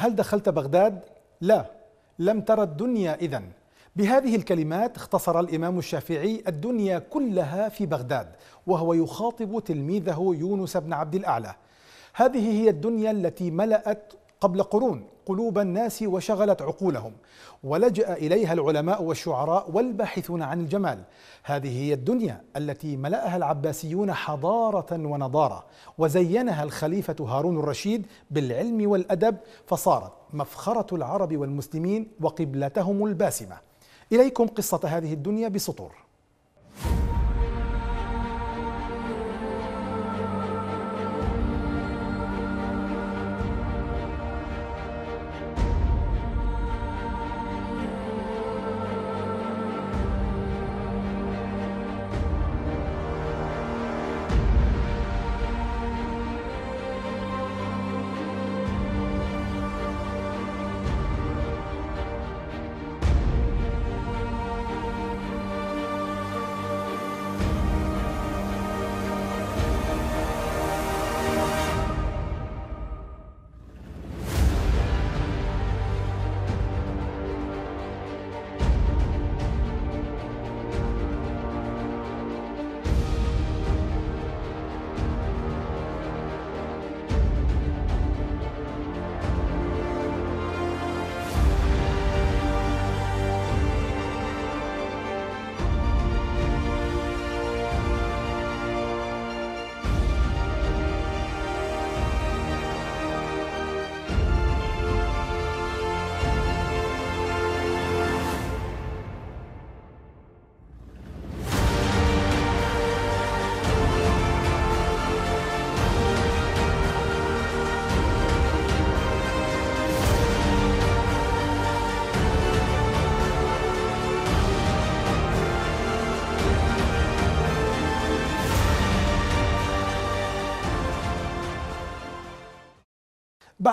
هل دخلت بغداد؟ لا لم ترى الدنيا إذا بهذه الكلمات اختصر الإمام الشافعي الدنيا كلها في بغداد وهو يخاطب تلميذه يونس بن عبد الأعلى هذه هي الدنيا التي ملأت قبل قرون قلوب الناس وشغلت عقولهم ولجأ إليها العلماء والشعراء والباحثون عن الجمال هذه هي الدنيا التي ملأها العباسيون حضارة ونضارة وزينها الخليفة هارون الرشيد بالعلم والأدب فصارت مفخرة العرب والمسلمين وقبلتهم الباسمة إليكم قصة هذه الدنيا بسطور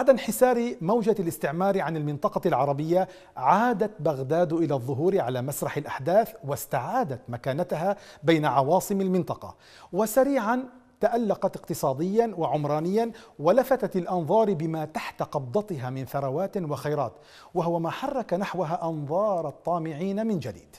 بعد انحسار موجة الاستعمار عن المنطقة العربية عادت بغداد إلى الظهور على مسرح الأحداث واستعادت مكانتها بين عواصم المنطقة وسريعا تألقت اقتصاديا وعمرانيا ولفتت الأنظار بما تحت قبضتها من ثروات وخيرات وهو ما حرك نحوها أنظار الطامعين من جديد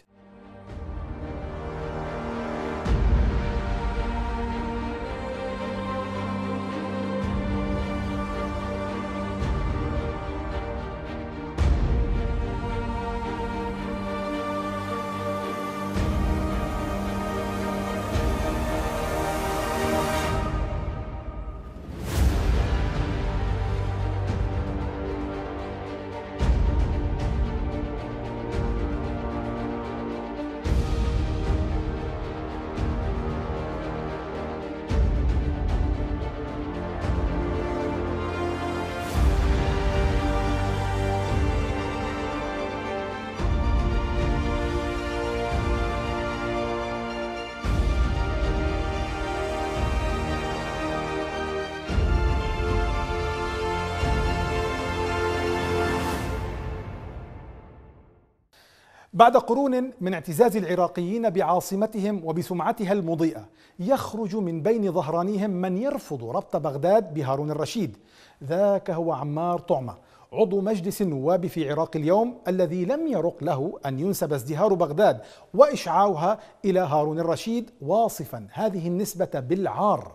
بعد قرون من اعتزاز العراقيين بعاصمتهم وبسمعتها المضيئه يخرج من بين ظهرانيهم من يرفض ربط بغداد بهارون الرشيد ذاك هو عمار طعمه عضو مجلس النواب في عراق اليوم الذي لم يرق له ان ينسب ازدهار بغداد واشعاعها الى هارون الرشيد واصفا هذه النسبه بالعار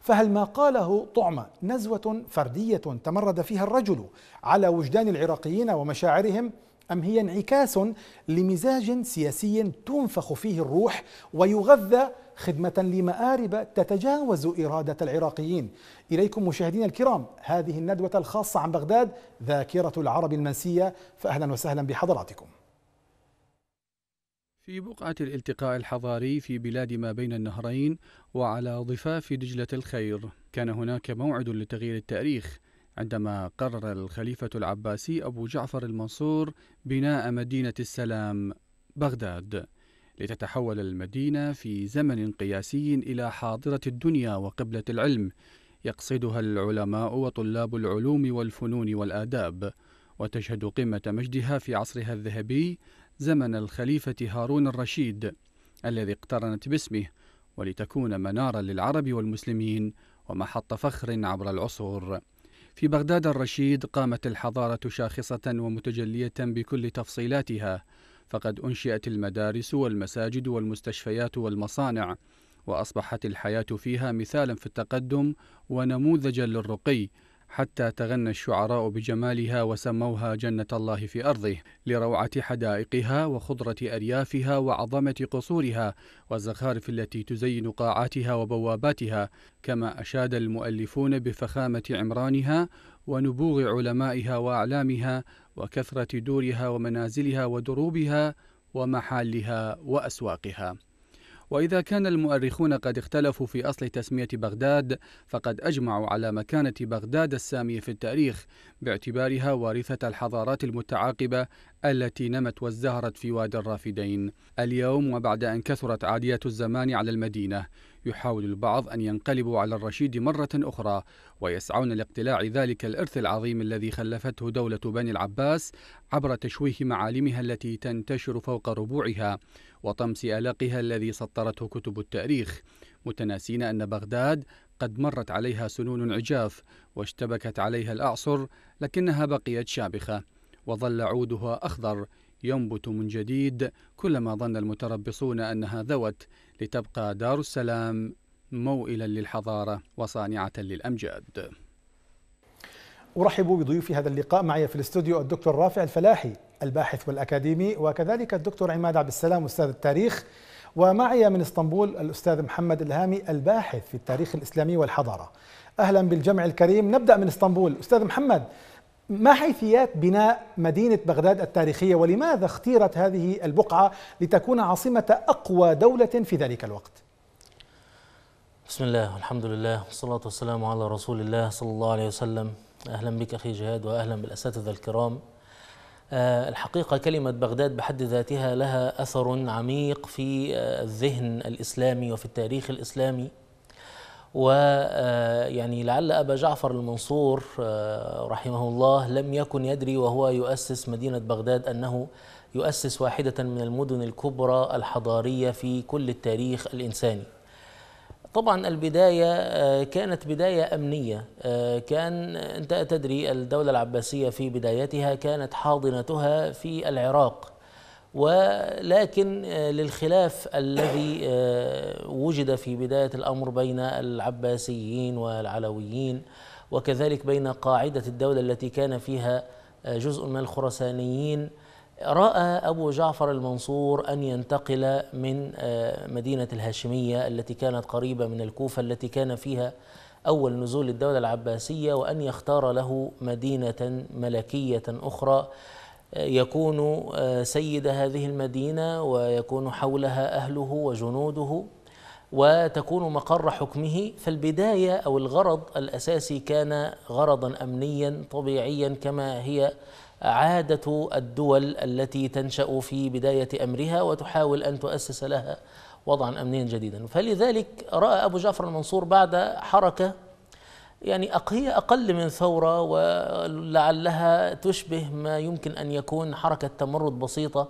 فهل ما قاله طعمة نزوة فردية تمرد فيها الرجل على وجدان العراقيين ومشاعرهم أم هي انعكاس لمزاج سياسي تنفخ فيه الروح ويغذى خدمة لمآرب تتجاوز إرادة العراقيين إليكم مشاهدينا الكرام هذه الندوة الخاصة عن بغداد ذاكرة العرب المنسية فأهلا وسهلا بحضراتكم في بقعة الالتقاء الحضاري في بلاد ما بين النهرين وعلى ضفاف دجلة الخير كان هناك موعد لتغيير التاريخ عندما قرر الخليفة العباسي أبو جعفر المنصور بناء مدينة السلام بغداد لتتحول المدينة في زمن قياسي إلى حاضرة الدنيا وقبلة العلم يقصدها العلماء وطلاب العلوم والفنون والآداب وتشهد قمة مجدها في عصرها الذهبي زمن الخليفة هارون الرشيد الذي اقترنت باسمه ولتكون منارا للعرب والمسلمين ومحط فخر عبر العصور في بغداد الرشيد قامت الحضارة شاخصة ومتجلية بكل تفصيلاتها فقد أنشئت المدارس والمساجد والمستشفيات والمصانع وأصبحت الحياة فيها مثالا في التقدم ونموذجا للرقي حتى تغنى الشعراء بجمالها وسموها جنة الله في أرضه لروعة حدائقها وخضرة أريافها وعظمة قصورها والزخارف التي تزين قاعاتها وبواباتها كما أشاد المؤلفون بفخامة عمرانها ونبوغ علمائها وأعلامها وكثرة دورها ومنازلها ودروبها ومحالها وأسواقها وإذا كان المؤرخون قد اختلفوا في أصل تسمية بغداد فقد أجمعوا على مكانة بغداد السامية في التاريخ باعتبارها وارثة الحضارات المتعاقبة التي نمت وازدهرت في وادي الرافدين اليوم وبعد أن كثرت عادية الزمان على المدينة يحاول البعض أن ينقلبوا على الرشيد مرة أخرى ويسعون لاقتلاع ذلك الإرث العظيم الذي خلفته دولة بني العباس عبر تشويه معالمها التي تنتشر فوق ربوعها وطمس آلاقها الذي سطرته كتب التاريخ متناسين أن بغداد قد مرت عليها سنون عجاف واشتبكت عليها الأعصر لكنها بقيت شامخة وظل عودها أخضر ينبت من جديد كلما ظن المتربصون أنها ذوت لتبقى دار السلام موئلا للحضارة وصانعة للأمجاد أرحب بضيوف هذا اللقاء معي في الاستوديو الدكتور رافع الفلاحي الباحث والأكاديمي وكذلك الدكتور عماد عبد السلام أستاذ التاريخ ومعي من اسطنبول الأستاذ محمد الهامي الباحث في التاريخ الإسلامي والحضارة أهلا بالجمع الكريم نبدأ من اسطنبول أستاذ محمد ما حيثيات بناء مدينة بغداد التاريخية ولماذا اختيرت هذه البقعة لتكون عاصمة أقوى دولة في ذلك الوقت؟ بسم الله والحمد لله والصلاة والسلام على رسول الله صلى الله عليه وسلم أهلا بك أخي جهاد وأهلا بالأساتذة الكرام آه، الحقيقة كلمة بغداد بحد ذاتها لها أثر عميق في آه، الذهن الإسلامي وفي التاريخ الإسلامي ويعني آه، لعل أبا جعفر المنصور آه، رحمه الله لم يكن يدري وهو يؤسس مدينة بغداد أنه يؤسس واحدة من المدن الكبرى الحضارية في كل التاريخ الإنساني طبعا البداية آه، كانت بداية أمنية كان أنت تدري الدولة العباسية في بدايتها كانت حاضنتها في العراق ولكن آه، للخلاف الذي آه، وجد في بداية الأمر بين العباسيين والعلويين وكذلك بين قاعدة الدولة التي كان فيها آه، جزء من الخرسانيين رأى أبو جعفر المنصور أن ينتقل من مدينة الهاشمية التي كانت قريبة من الكوفة التي كان فيها أول نزول الدولة العباسية وأن يختار له مدينة ملكية أخرى يكون آه، سيد هذه المدينه ويكون حولها اهله وجنوده وتكون مقر حكمه فالبدايه او الغرض الاساسي كان غرضا امنيا طبيعيا كما هي عاده الدول التي تنشا في بدايه امرها وتحاول ان تؤسس لها وضعا امنيا جديدا فلذلك راى ابو جعفر المنصور بعد حركه يعني هي أقل من ثورة ولعلها تشبه ما يمكن أن يكون حركة تمرد بسيطة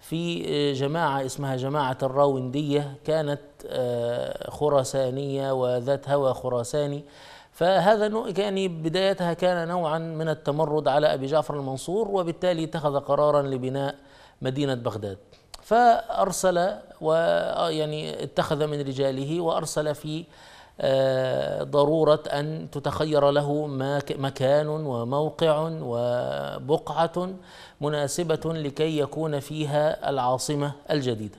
في جماعة اسمها جماعة الراوندية كانت آه، خراسانية وذات هوى خراساني فهذا يعني بدايتها كان نوعا من التمرد على أبي جعفر المنصور وبالتالي اتخذ قرارا لبناء مدينة بغداد فأرسل ويعني اتخذ من رجاله وأرسل في ضرورة أن تتخير له مكان وموقع وبقعة مناسبة لكي يكون فيها العاصمة الجديدة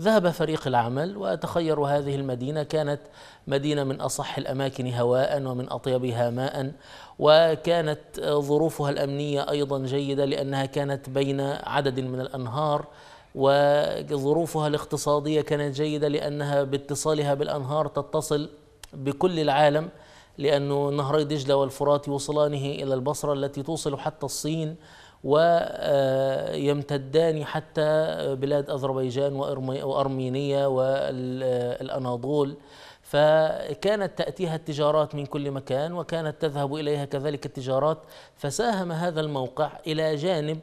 ذهب فريق العمل وتخيروا هذه المدينة كانت مدينة من أصح الأماكن هواء ومن أطيبها ماء وكانت ظروفها الأمنية أيضا جيدة لأنها كانت بين عدد من الأنهار وظروفها الاقتصادية كانت جيدة لأنها باتصالها بالأنهار تتصل بكل العالم لأنه نهري دجلة والفرات يوصلانه إلى البصرة التي توصل حتى الصين ويمتدان حتى بلاد أذربيجان وأرمينيا والأناضول فكانت تأتيها التجارات من كل مكان وكانت تذهب إليها كذلك التجارات فساهم هذا الموقع إلى جانب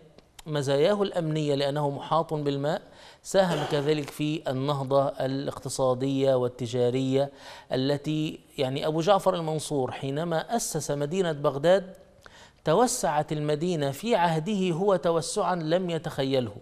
مزاياه الأمنية لأنه محاط بالماء ساهم كذلك في النهضة الاقتصادية والتجارية التي يعني أبو جعفر المنصور حينما أسس مدينة بغداد توسعت المدينة في عهده هو توسعا لم يتخيله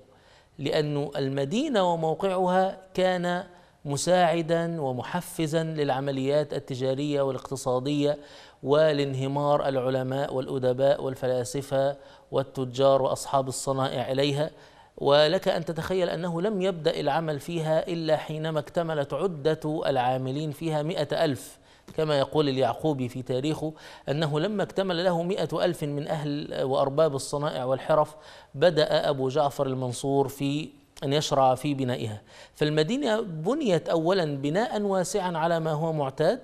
لأن المدينة وموقعها كان مساعدا ومحفزا للعمليات التجارية والاقتصادية ولانهمار العلماء والأدباء والفلاسفة والتجار وأصحاب الصنائع إليها ولك أن تتخيل أنه لم يبدأ العمل فيها إلا حينما اكتملت عدة العاملين فيها مئة ألف كما يقول اليعقوبي في تاريخه أنه لما اكتمل له مئة ألف من أهل وأرباب الصنائع والحرف بدأ أبو جعفر المنصور في أن يشرع في بنائها فالمدينة بنيت أولا بناء واسعا على ما هو معتاد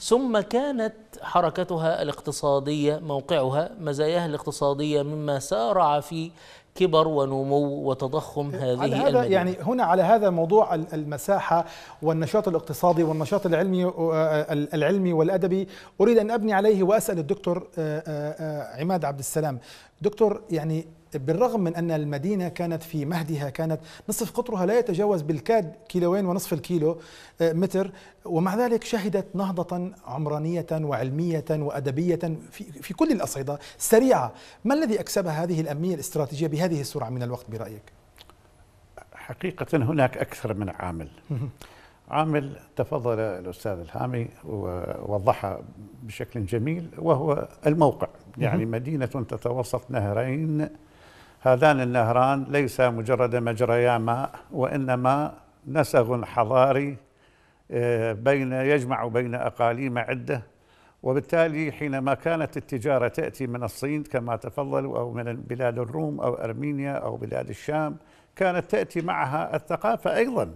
ثم كانت حركتها الاقتصادية موقعها مزاياها الاقتصادية مما سارع في كبر ونمو وتضخم هذه على هذا المدينة. يعني هنا على هذا موضوع المساحة والنشاط الاقتصادي والنشاط العلمي آه، آه، العلمي والأدبي أريد أن أبني عليه وأسأل الدكتور آه، عماد عبد السلام دكتور يعني بالرغم من أن المدينة كانت في مهدها كانت نصف قطرها لا يتجاوز بالكاد كيلوين ونصف الكيلو آه، متر ومع ذلك شهدت نهضة عمرانية وعلمية وأدبية في, في كل الأصعدة سريعة ما الذي أكسبها هذه الأمنية الاستراتيجية بهذه السرعة من الوقت برأيك؟ حقيقة هناك أكثر من عامل عامل تفضل الأستاذ الهامي ووضحها بشكل جميل وهو الموقع يعني مدينة تتوسط نهرين هذان النهران ليس مجرد مجريا ماء وإنما نسغ حضاري آه، بين يجمع بين أقاليم عدة وبالتالي حينما كانت التجارة تأتي من الصين كما تفضلوا أو من بلاد الروم أو أرمينيا أو بلاد الشام كانت تأتي معها الثقافة أيضا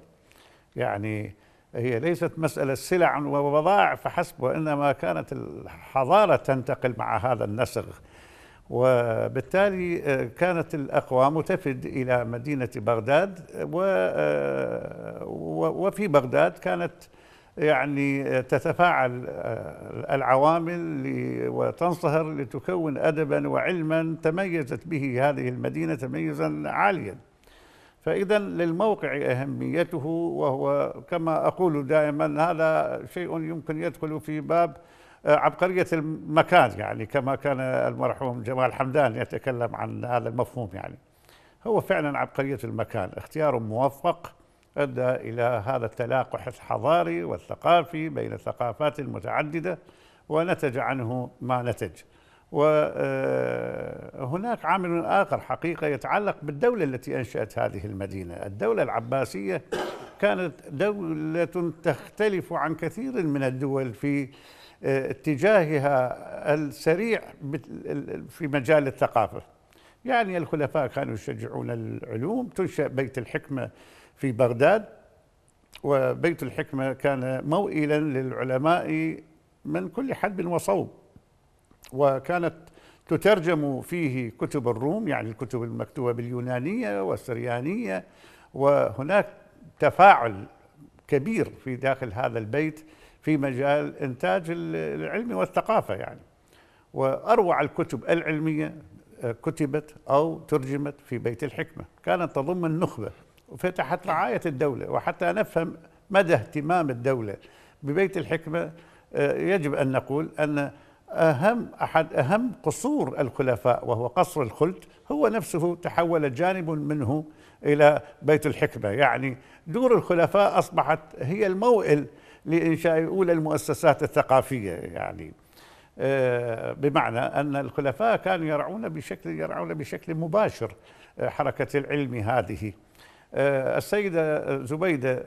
يعني هي ليست مسألة سلع وبضائع فحسب وإنما كانت الحضارة تنتقل مع هذا النسغ وبالتالي آه، كانت الأقوى متفد إلى مدينة بغداد آه، وفي بغداد كانت يعني تتفاعل آه، العوامل وتنصهر لتكون أدبا وعلما تميزت به هذه المدينة تميزا عاليا فإذا للموقع أهميته وهو كما أقول دائما هذا شيء يمكن يدخل في باب آه، عبقرية المكان يعني كما كان المرحوم جمال حمدان يتكلم عن هذا المفهوم يعني هو فعلا عبقرية المكان اختيار موفق أدى إلى هذا التلاقح الحضاري والثقافي بين الثقافات المتعددة ونتج عنه ما نتج وهناك آه، عامل آخر حقيقة يتعلق بالدولة التي أنشأت هذه المدينة الدولة العباسية كانت دولة تختلف عن كثير من الدول في آه، اتجاهها السريع في مجال الثقافة يعني الخلفاء كانوا يشجعون العلوم تنشأ بيت الحكمة في بغداد وبيت الحكمة كان موئلا للعلماء من كل حدب وصوب وكانت تترجم فيه كتب الروم يعني الكتب المكتوبة باليونانية والسريانية وهناك تفاعل كبير في داخل هذا البيت في مجال إنتاج العلم والثقافة يعني وأروع الكتب العلمية آه، كتبت أو ترجمت في بيت الحكمة كانت تضم النخبة وفتحت رعاية الدولة وحتى نفهم مدى اهتمام الدولة ببيت الحكمة آه، يجب أن نقول أن أهم أحد أهم قصور الخلفاء وهو قصر الخلد هو نفسه تحول جانب منه إلى بيت الحكمة يعني دور الخلفاء أصبحت هي الموئل لإنشاء أولى المؤسسات الثقافية يعني آه، بمعنى أن الخلفاء كانوا يرعون بشكل يرعون بشكل مباشر آه، حركة العلم هذه آه، السيدة زبيدة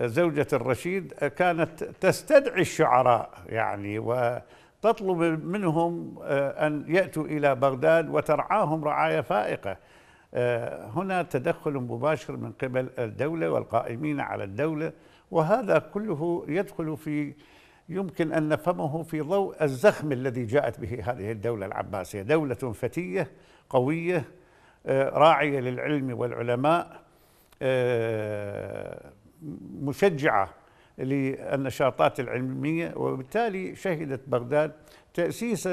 زوجة الرشيد كانت تستدعي الشعراء يعني وتطلب منهم أن يأتوا إلى بغداد وترعاهم رعاية فائقة هنا تدخل مباشر من قبل الدولة والقائمين على الدولة وهذا كله يدخل في يمكن أن نفهمه في ضوء الزخم الذي جاءت به هذه الدولة العباسية دولة فتية قوية آه، راعية للعلم والعلماء آه، مشجعة للنشاطات العلمية وبالتالي شهدت بغداد تأسيس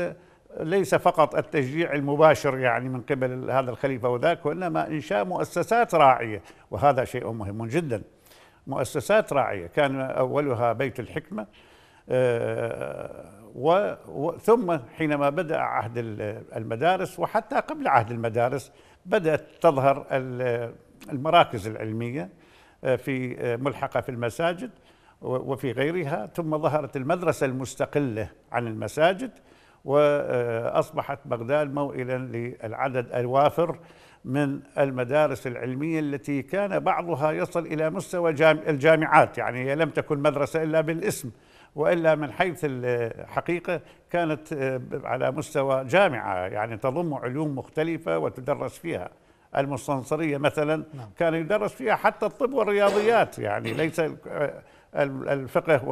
ليس فقط التشجيع المباشر يعني من قبل هذا الخليفة وذاك وإنما إنشاء مؤسسات راعية وهذا شيء مهم جداً مؤسسات راعية كان أولها بيت الحكمة آه، ثم حينما بدأ عهد المدارس وحتى قبل عهد المدارس بدأت تظهر المراكز العلمية آه، في آه، ملحقة في المساجد وفي غيرها ثم ظهرت المدرسة المستقلة عن المساجد وأصبحت بغداد موئلا للعدد الوافر من المدارس العلمية التي كان بعضها يصل إلى مستوى الجامعات يعني هي لم تكن مدرسة إلا بالاسم وإلا من حيث الحقيقة كانت آه، على مستوى جامعة يعني تضم علوم مختلفة وتدرس فيها المستنصرية مثلا نعم. كان يدرس فيها حتى الطب والرياضيات يعني ليس آه، الفقه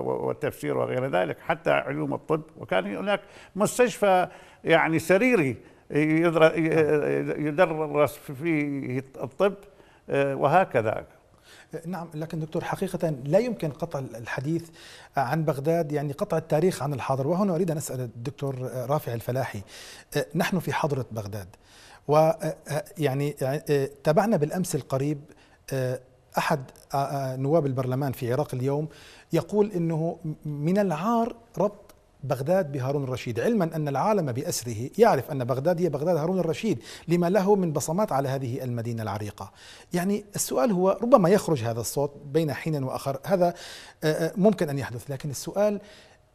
والتفسير وغير ذلك حتى علوم الطب وكان هناك مستشفى يعني سريري يدرس فيه الطب آه، وهكذا نعم لكن دكتور حقيقة لا يمكن قطع الحديث عن بغداد يعني قطع التاريخ عن الحاضر وهنا أريد أن أسأل الدكتور آه، رافع الفلاحي آه، نحن في حضرة بغداد ويعني تابعنا بالأمس القريب أحد نواب البرلمان في عراق اليوم يقول أنه من العار ربط بغداد بهارون الرشيد علما أن العالم بأسره يعرف أن بغداد هي بغداد هارون الرشيد لما له من بصمات على هذه المدينة العريقة يعني السؤال هو ربما يخرج هذا الصوت بين حين وآخر هذا آه، آه، ممكن أن يحدث لكن السؤال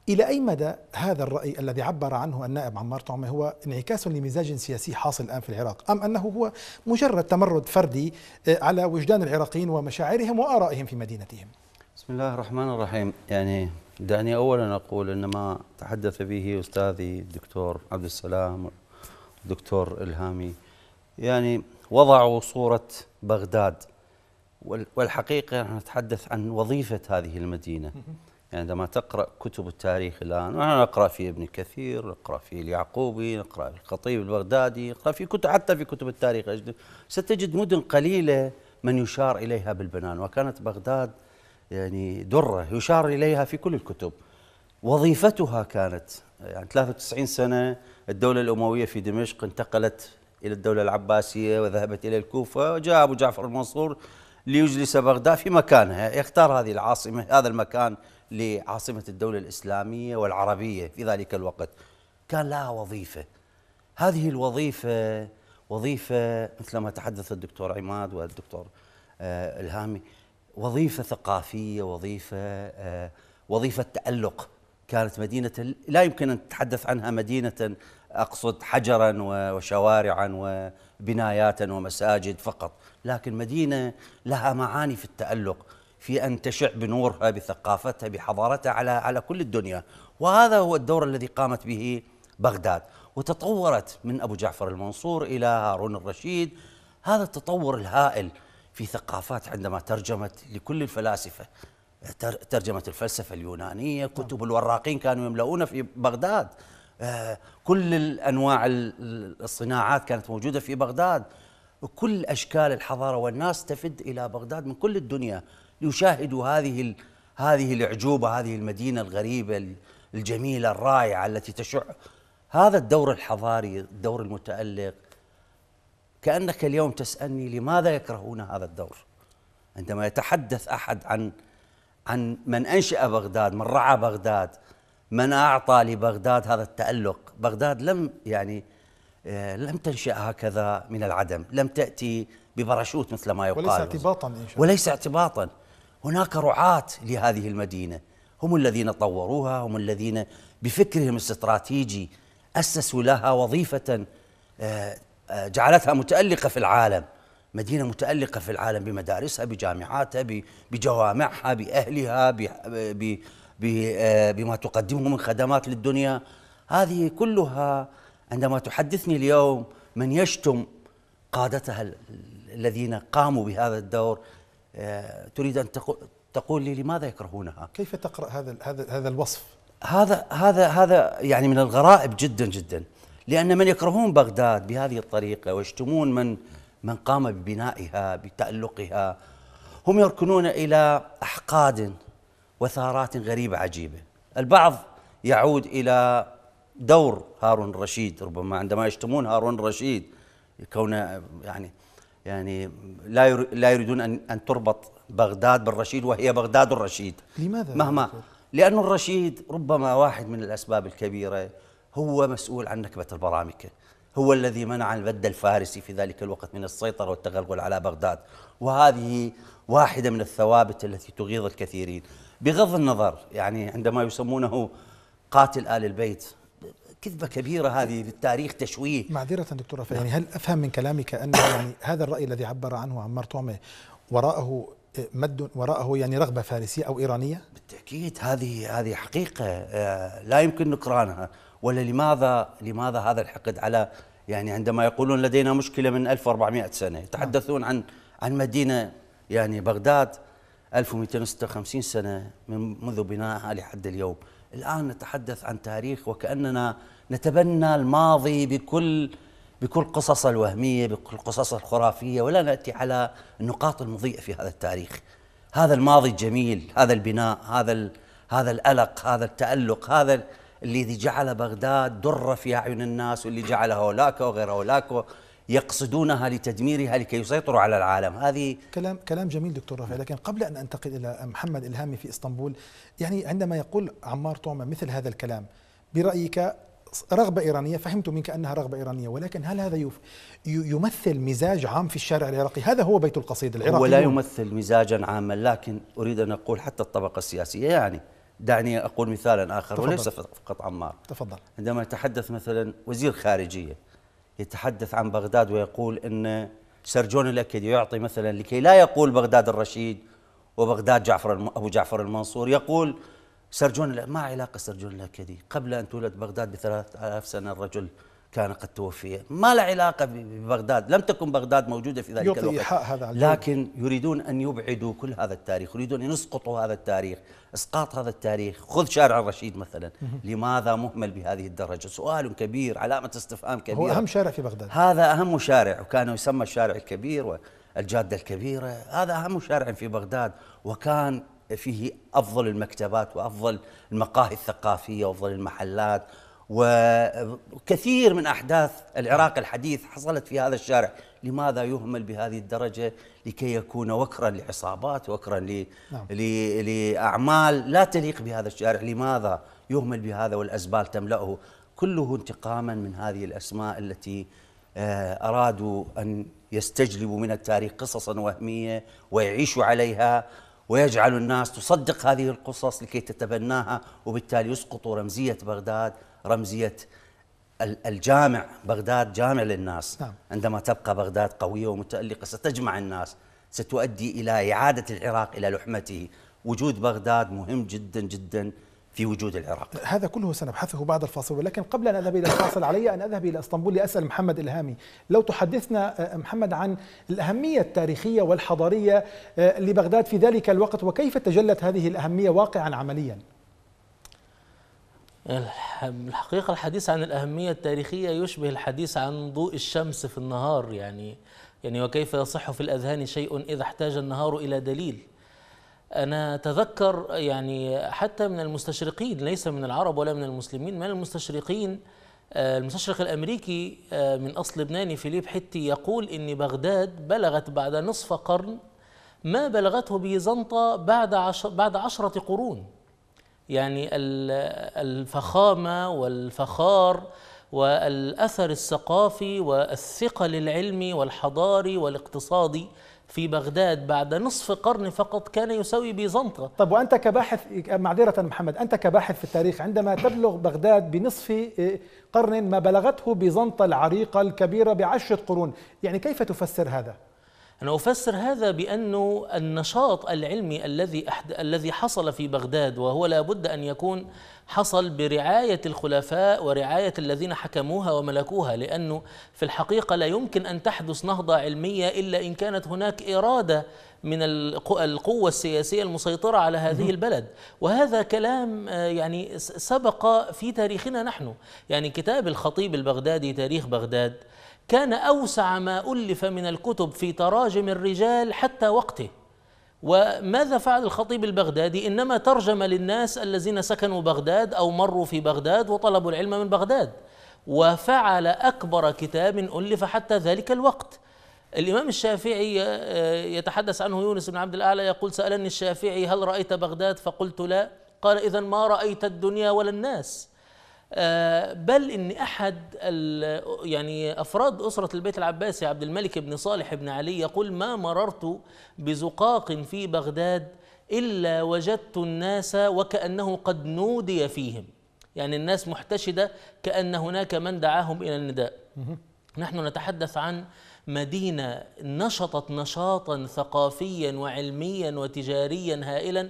إلى أي مدى هذا الرأي الذي عبر عنه النائب عمار طعمة هو انعكاس لمزاج سياسي حاصل الآن في العراق أم أنه هو مجرد تمرد فردي آه، على وجدان العراقيين ومشاعرهم وآرائهم في مدينتهم بسم الله الرحمن الرحيم يعني دعني اولا اقول ان ما تحدث به استاذي الدكتور عبد السلام والدكتور الهامي يعني وضعوا صوره بغداد والحقيقه نحن نتحدث عن وظيفه هذه المدينه يعني عندما تقرا كتب التاريخ الان نحن نقرا في ابن كثير نقرا في اليعقوبي نقرا في الخطيب البغدادي نقرا في كتب حتى في كتب التاريخ ستجد مدن قليله من يشار اليها بالبنان وكانت بغداد يعني دره يشار اليها في كل الكتب وظيفتها كانت يعني 93 سنه الدوله الامويه في دمشق انتقلت الى الدوله العباسيه وذهبت الى الكوفه وجاء ابو جعفر المنصور ليجلس بغداد في مكانها يختار هذه العاصمه هذا المكان لعاصمه الدوله الاسلاميه والعربيه في ذلك الوقت كان لها وظيفه هذه الوظيفه وظيفه مثل ما تحدث الدكتور عماد والدكتور آه، الهامي وظيفه ثقافيه وظيفه آه، وظيفه تالق كانت مدينه لا يمكن ان تتحدث عنها مدينه اقصد حجرا وشوارعا وبنايات ومساجد فقط لكن مدينه لها معاني في التالق في ان تشع بنورها بثقافتها بحضارتها على على كل الدنيا وهذا هو الدور الذي قامت به بغداد وتطورت من ابو جعفر المنصور الى هارون الرشيد هذا التطور الهائل في ثقافات عندما ترجمت لكل الفلاسفة ترجمة الفلسفة اليونانية كتب الوراقين كانوا يملؤون في بغداد آه، كل الأنواع الصناعات كانت موجودة في بغداد وكل أشكال الحضارة والناس تفد إلى بغداد من كل الدنيا ليشاهدوا هذه هذه الأعجوبة هذه المدينة الغريبة الجميلة الرائعة التي تشع هذا الدور الحضاري الدور المتألق كأنك اليوم تسألني لماذا يكرهون هذا الدور عندما يتحدث أحد عن عن من أنشأ بغداد من رعى بغداد من أعطى لبغداد هذا التألق بغداد لم يعني آه، لم تنشأ هكذا من العدم لم تأتي ببرشوت مثل ما يقال وليس اعتباطا إن شاء وليس اعتباطا هناك رعاة لهذه المدينة هم الذين طوروها هم الذين بفكرهم الاستراتيجي أسسوا لها وظيفة آه، جعلتها متألقة في العالم مدينة متألقة في العالم بمدارسها بجامعاتها بجوامعها بأهلها آه، بما تقدمه من خدمات للدنيا هذه كلها عندما تحدثني اليوم من يشتم قادتها الذين قاموا بهذا الدور آه، تريد أن تقول لي لماذا يكرهونها كيف تقرأ هذا هذا هذا الوصف هذا هذا هذا يعني من الغرائب جدا جدا لأن من يكرهون بغداد بهذه الطريقة ويشتمون من من قام ببنائها بتألقها هم يركنون إلى أحقاد وثارات غريبة عجيبة البعض يعود إلى دور هارون الرشيد ربما عندما يشتمون هارون الرشيد كونه يعني يعني لا لا يريدون ان ان تربط بغداد بالرشيد وهي بغداد الرشيد لماذا مهما لأن الرشيد ربما واحد من الاسباب الكبيره هو مسؤول عن نكبة البرامكة هو الذي منع البد الفارسي في ذلك الوقت من السيطرة والتغلغل على بغداد وهذه واحدة من الثوابت التي تغيظ الكثيرين بغض النظر يعني عندما يسمونه قاتل آل البيت كذبة كبيرة هذه للتاريخ تشويه معذرة دكتور يعني نعم. هل أفهم من كلامك أن يعني هذا الرأي الذي عبر عنه عمار طعمة وراءه آه، مد وراءه يعني رغبة فارسية أو إيرانية؟ بالتأكيد هذه هذه حقيقة آه، لا يمكن نكرانها ولا لماذا لماذا هذا الحقد على يعني عندما يقولون لدينا مشكله من 1400 سنه يتحدثون عن عن مدينه يعني بغداد 1256 سنه من منذ بنائها لحد اليوم الان نتحدث عن تاريخ وكاننا نتبنى الماضي بكل بكل قصص الوهميه بكل قصص الخرافيه ولا ناتي على النقاط المضيئه في هذا التاريخ هذا الماضي الجميل هذا البناء هذا هذا الالق هذا التالق هذا الذي جعل بغداد درة في أعين الناس واللي جعل هولاكو وغير هولاكو يقصدونها لتدميرها لكي يسيطروا على العالم هذه كلام كلام جميل دكتور رفيع لكن قبل ان انتقل الى محمد الهامي في اسطنبول يعني عندما يقول عمار طعمه مثل هذا الكلام برايك رغبة إيرانية فهمت منك أنها رغبة إيرانية ولكن هل هذا يمثل مزاج عام في الشارع العراقي هذا هو بيت القصيد العراقي هو لا يمثل مزاجا عاما لكن أريد أن أقول حتى الطبقة السياسية يعني دعني أقول مثالا آخر تفضل. وليس فقط عمار تفضل عندما يتحدث مثلا وزير خارجية يتحدث عن بغداد ويقول أن سرجون الأكدي يعطي مثلا لكي لا يقول بغداد الرشيد وبغداد جعفر أبو جعفر المنصور يقول سرجون ما علاقة سرجون الأكدي قبل أن تولد بغداد بثلاث آلاف سنة الرجل كان قد توفي ما له علاقة ببغداد لم تكن بغداد موجودة في ذلك الوقت هذا لكن يريدون أن يبعدوا كل هذا التاريخ يريدون أن يسقطوا هذا التاريخ إسقاط هذا التاريخ خذ شارع الرشيد مثلا لماذا مهمل بهذه الدرجة سؤال كبير علامة استفهام كبيرة هو أهم شارع في بغداد هذا أهم شارع وكان يسمى الشارع الكبير والجادة الكبيرة هذا أهم شارع في بغداد وكان فيه أفضل المكتبات وأفضل المقاهي الثقافية وأفضل المحلات وكثير من احداث العراق الحديث حصلت في هذا الشارع، لماذا يهمل بهذه الدرجه لكي يكون وكرا لعصابات، وكرا ل... نعم. ل... لاعمال لا تليق بهذا الشارع، لماذا يهمل بهذا والازبال تملاه؟ كله انتقاما من هذه الاسماء التي آه، ارادوا ان يستجلبوا من التاريخ قصصا وهميه ويعيشوا عليها ويجعل الناس تصدق هذه القصص لكي تتبناها وبالتالي يسقطوا رمزيه بغداد رمزيه الجامع بغداد جامع للناس نعم. عندما تبقى بغداد قويه ومتالقه ستجمع الناس ستؤدي الى اعاده العراق الى لحمته وجود بغداد مهم جدا جدا في وجود العراق هذا كله سنبحثه بعد الفاصل ولكن قبل أن أذهب إلى الفاصل علي أن أذهب إلى أسطنبول لأسأل محمد الهامي لو تحدثنا آه، آه، محمد عن الأهمية التاريخية والحضارية آه، لبغداد في ذلك الوقت وكيف تجلت هذه الأهمية واقعا عمليا الحقيقة الحديث عن الأهمية التاريخية يشبه الحديث عن ضوء الشمس في النهار يعني يعني وكيف يصح في الأذهان شيء إذا احتاج النهار إلى دليل أنا أتذكر يعني حتى من المستشرقين ليس من العرب ولا من المسلمين من المستشرقين آه، المستشرق الأمريكي آه، من أصل لبناني فيليب حتي يقول إن بغداد بلغت بعد نصف قرن ما بلغته بيزنطة بعد, عشر بعد عشرة قرون يعني الفخامه والفخار والاثر الثقافي والثقل العلمي والحضاري والاقتصادي في بغداد بعد نصف قرن فقط كان يساوي بيزنطة طب وأنت كباحث معذرة محمد أنت كباحث في التاريخ عندما تبلغ بغداد بنصف آه، قرن ما بلغته بيزنطة العريقة الكبيرة بعشرة قرون يعني كيف تفسر هذا؟ أنا أفسر هذا بأنه النشاط العلمي الذي أحد... الذي حصل في بغداد وهو لابد أن يكون حصل برعاية الخلفاء ورعاية الذين حكموها وملكوها لأنه في الحقيقة لا يمكن أن تحدث نهضة علمية إلا إن كانت هناك إرادة من القوة السياسية المسيطرة على هذه البلد وهذا كلام آه، يعني سبق في تاريخنا نحن يعني كتاب الخطيب البغدادي تاريخ بغداد كان أوسع ما ألف من الكتب في تراجم الرجال حتى وقته وماذا فعل الخطيب البغدادي إنما ترجم للناس الذين سكنوا بغداد أو مروا في بغداد وطلبوا العلم من بغداد وفعل أكبر كتاب ألف حتى ذلك الوقت الإمام الشافعي آه، يتحدث عنه يونس بن عبد الأعلى يقول سألني الشافعي هل رأيت بغداد فقلت لا قال إذا ما رأيت الدنيا ولا الناس آه، بل ان احد يعني افراد اسره البيت العباسي عبد الملك بن صالح بن علي يقول ما مررت بزقاق في بغداد الا وجدت الناس وكانه قد نودي فيهم يعني الناس محتشده كان هناك من دعاهم الى النداء نحن نتحدث عن مدينه نشطت نشاطا ثقافيا وعلميا وتجاريا هائلا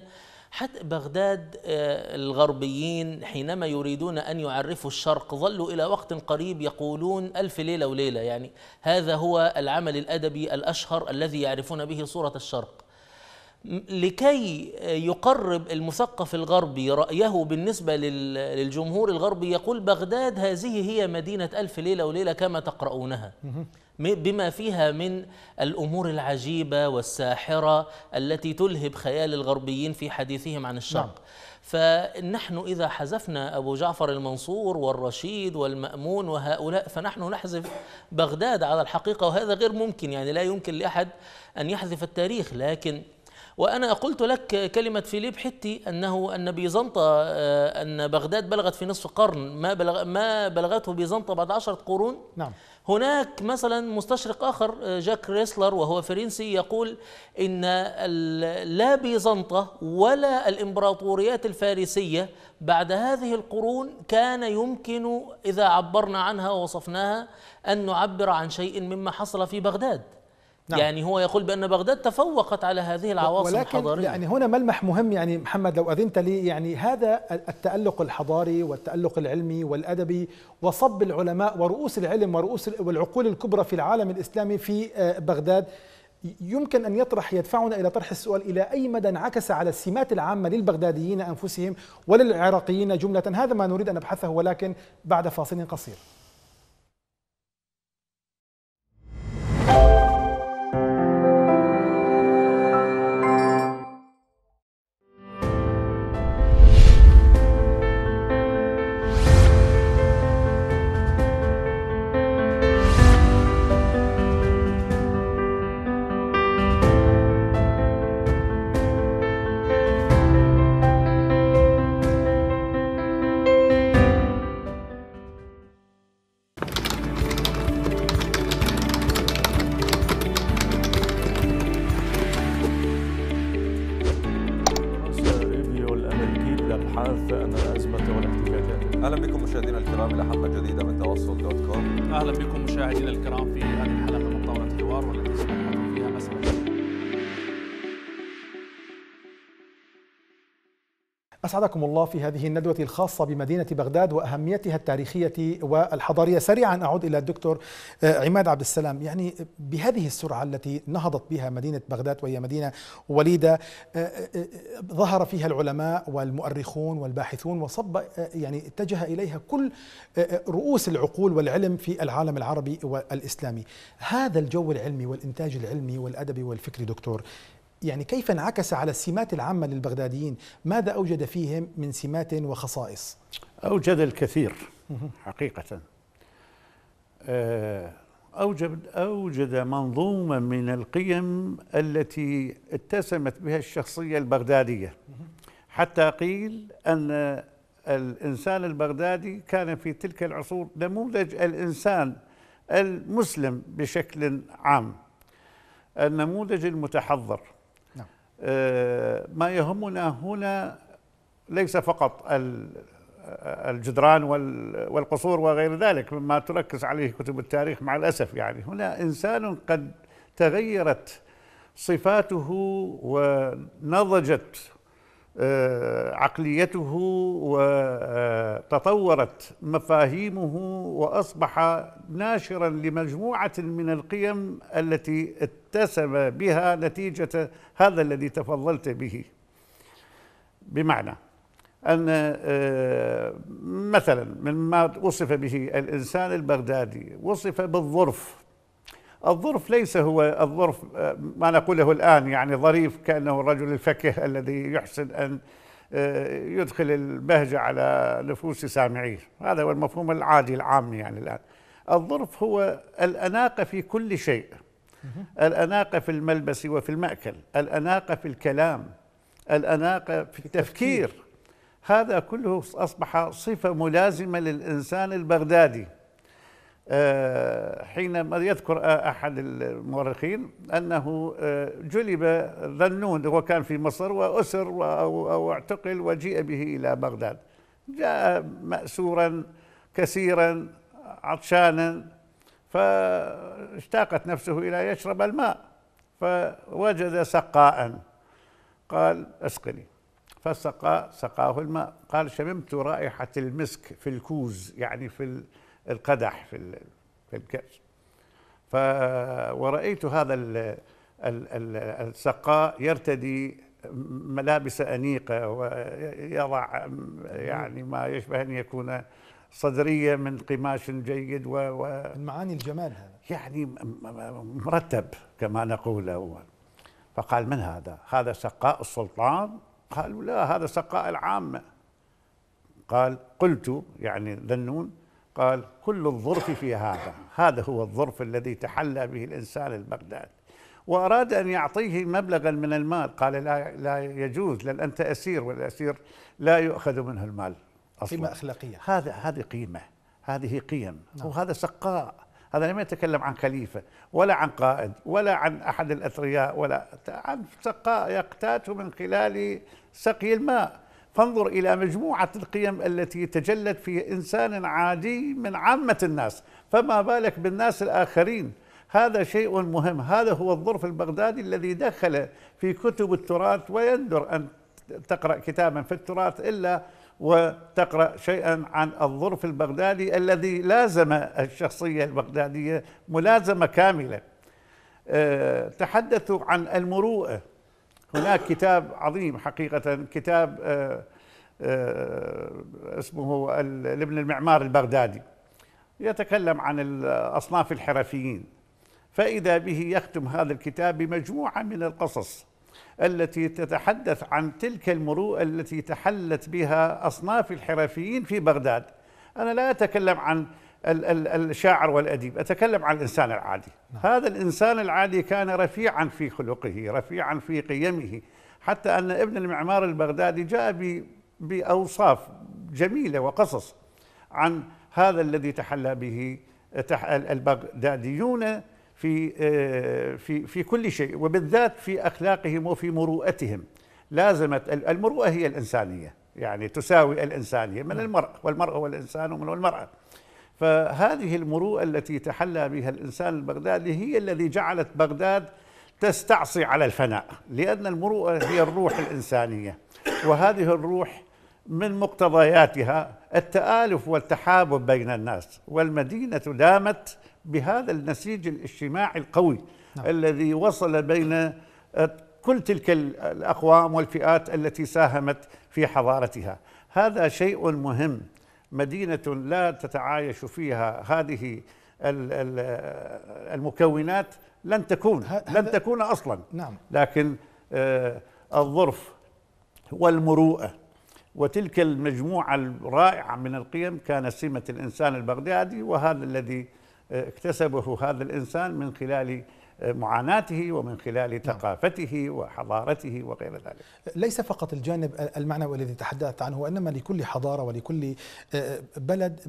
حتى بغداد آه، الغربيين حينما يريدون أن يعرفوا الشرق ظلوا إلى وقت قريب يقولون ألف ليلة وليلة يعني هذا هو العمل الأدبي الأشهر الذي يعرفون به صورة الشرق لكي آه، يقرب المثقف الغربي رأيه بالنسبة للجمهور الغربي يقول بغداد هذه هي مدينة ألف ليلة وليلة كما تقرؤونها بما فيها من الامور العجيبه والساحره التي تلهب خيال الغربيين في حديثهم عن الشرق نعم. فنحن اذا حذفنا ابو جعفر المنصور والرشيد والمامون وهؤلاء فنحن نحذف بغداد على الحقيقه وهذا غير ممكن يعني لا يمكن لاحد ان يحذف التاريخ لكن وأنا قلت لك كلمة فيليب حتي أنه أن بيزنطة آه، أن بغداد بلغت في نصف قرن ما بلغ ما بلغته بيزنطة بعد عشرة قرون نعم هناك مثلا مستشرق آخر آه، جاك ريسلر وهو فرنسي يقول إن لا بيزنطة ولا الإمبراطوريات الفارسية بعد هذه القرون كان يمكن إذا عبرنا عنها ووصفناها أن نعبر عن شيء مما حصل في بغداد نعم. يعني هو يقول بأن بغداد تفوقت على هذه العواصم ولكن الحضارية يعني هنا ملمح مهم يعني محمد لو أذنت لي يعني هذا التألق الحضاري والتألق العلمي والأدبي وصب العلماء ورؤوس العلم ورؤوس والعقول الكبرى في العالم الإسلامي في آه، بغداد يمكن أن يطرح يدفعنا إلى طرح السؤال إلى أي مدى انعكس على السمات العامة للبغداديين أنفسهم وللعراقيين جملة هذا ما نريد أن نبحثه ولكن بعد فاصل قصير اهلا بكم مشاهدينا الكرام الى حلقه جديده من تواصل دوت كوم اهلا بكم مشاهدينا الكرام في هذه الحلقه أسعدكم الله في هذه الندوة الخاصة بمدينة بغداد وأهميتها التاريخية والحضارية سريعا أعود إلى الدكتور آه، عماد عبد السلام يعني بهذه السرعة التي نهضت بها مدينة بغداد وهي مدينة وليدة آه، آه، ظهر فيها العلماء والمؤرخون والباحثون وصب يعني اتجه إليها كل رؤوس العقول والعلم في العالم العربي والإسلامي هذا الجو العلمي والإنتاج العلمي والأدبي والفكري دكتور يعني كيف انعكس على السمات العامة للبغداديين ماذا أوجد فيهم من سمات وخصائص أوجد الكثير حقيقة آه، أوجد, أوجد منظومة من القيم التي اتسمت بها الشخصية البغدادية حتى قيل أن الإنسان البغدادي كان في تلك العصور نموذج الإنسان المسلم بشكل عام النموذج المتحضر ما يهمنا هنا ليس فقط الجدران والقصور وغير ذلك مما تركز عليه كتب التاريخ مع الأسف يعني هنا إنسان قد تغيرت صفاته ونضجت آه، عقليته وتطورت آه، مفاهيمه واصبح ناشرا لمجموعه من القيم التي اتسم بها نتيجه هذا الذي تفضلت به بمعنى ان آه، مثلا مما وصف به الانسان البغدادي وصف بالظرف الظرف ليس هو الظرف آه، ما نقوله الآن يعني ظريف كأنه الرجل الفكه الذي يحسن أن آه، يدخل البهجة على نفوس سامعيه هذا هو المفهوم العادي العام يعني الآن الظرف هو الأناقة في كل شيء الأناقة في الملبس وفي المأكل الأناقة في الكلام الأناقة في التفكير هذا كله أصبح صفة ملازمة للإنسان البغدادي آه، حينما يذكر أحد المؤرخين أنه آه، جلب ذنون هو كان في مصر وأسر أو اعتقل وجيء به إلى بغداد جاء مأسورا كثيرا عطشانا فاشتاقت نفسه إلى يشرب الماء فوجد سقاء قال اسقني فسقى سقاه الماء قال شممت رائحة المسك في الكوز يعني في القدح في في الكأس ف ورأيت هذا السقاء يرتدي ملابس أنيقة ويضع يعني ما يشبه أن يكون صدرية من قماش جيد و, و معاني الجمال هذا يعني مرتب كما نقول أول فقال من هذا؟ هذا سقاء السلطان؟ قالوا لا هذا سقاء العامة قال قلت يعني ذنون قال كل الظرف في هذا هذا هو الظرف الذي تحلى به الإنسان البغدادي وأراد أن يعطيه مبلغا من المال قال لا, لا يجوز لأن أنت أسير والأسير لا يؤخذ منه المال أصلا قيمة أخلاقية هذا هذه قيمة هذه قيم نعم. وهذا سقاء هذا لم يتكلم عن خليفة ولا عن قائد ولا عن أحد الأثرياء ولا عن سقاء يقتات من خلال سقي الماء فانظر إلى مجموعة القيم التي تجلت في إنسان عادي من عامة الناس فما بالك بالناس الآخرين هذا شيء مهم هذا هو الظرف البغدادي الذي دخل في كتب التراث ويندر أن تقرأ كتابا في التراث إلا وتقرأ شيئا عن الظرف البغدادي الذي لازم الشخصية البغدادية ملازمة كاملة أه، تحدثوا عن المروءه هناك كتاب عظيم حقيقة كتاب آه، آه، اسمه لابن المعمار البغدادي يتكلم عن أصناف الحرفيين فإذا به يختم هذا الكتاب بمجموعة من القصص التي تتحدث عن تلك المروءة التي تحلت بها أصناف الحرفيين في بغداد أنا لا أتكلم عن الشاعر والأديب أتكلم عن الإنسان العادي نعم. هذا الإنسان العادي كان رفيعا في خلقه رفيعا في قيمه حتى أن ابن المعمار البغدادي جاء بأوصاف جميلة وقصص عن هذا الذي تحلى به البغداديون في آه، في في كل شيء وبالذات في اخلاقهم وفي مروءتهم لازمت المروءه هي الانسانيه يعني تساوي الانسانيه من نعم. المرء والمرء والانسان ومن المراه فهذه المروءة التي تحلى بها الإنسان البغدادي هي الذي جعلت بغداد تستعصي على الفناء لأن المروءة هي الروح الإنسانية وهذه الروح من مقتضياتها التآلف والتحابب بين الناس والمدينة دامت بهذا النسيج الاجتماعي القوي نعم. الذي وصل بين كل تلك الأقوام والفئات التي ساهمت في حضارتها هذا شيء مهم مدينة لا تتعايش فيها هذه المكونات لن تكون لن تكون أصلا نعم لكن آه، الظرف والمروءة وتلك المجموعة الرائعة من القيم كان سمة الإنسان البغدادي وهذا الذي آه، اكتسبه هذا الإنسان من خلال معاناته ومن خلال نعم. ثقافته وحضارته وغير ذلك ليس فقط الجانب المعنوي الذي تحدثت عنه وإنما لكل حضارة ولكل آه، بلد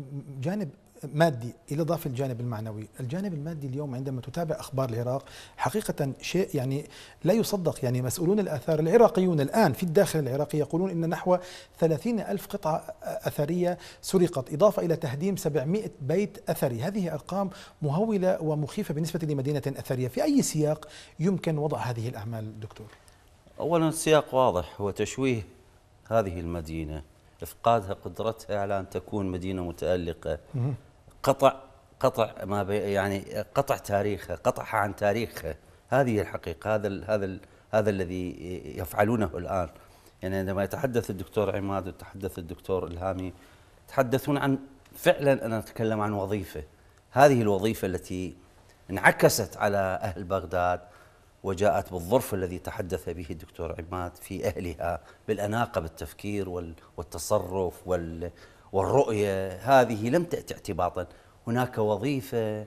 جانب مادي إلى إضافة الجانب المعنوي الجانب المادي اليوم عندما تتابع أخبار العراق حقيقة شيء يعني لا يصدق يعني مسؤولون الآثار العراقيون الآن في الداخل العراقي يقولون إن نحو 30 ألف قطعة أثرية سرقت إضافة إلى تهديم 700 بيت أثري هذه أرقام مهولة ومخيفة بالنسبة لمدينة أثرية في أي سياق يمكن وضع هذه الأعمال دكتور؟ أولا السياق واضح هو تشويه هذه المدينة إفقادها قدرتها على أن تكون مدينة متألقة قطع قطع ما بي يعني قطع تاريخه قطعها عن تاريخه هذه الحقيقه هذا الـ هذا الـ هذا الذي يفعلونه الان يعني عندما يتحدث الدكتور عماد وتحدث الدكتور الهامي يتحدثون عن فعلا انا اتكلم عن وظيفه هذه الوظيفه التي انعكست على اهل بغداد وجاءت بالظرف الذي تحدث به الدكتور عماد في اهلها بالاناقه بالتفكير والتصرف وال والرؤية هذه لم تأتي اعتباطا هناك وظيفة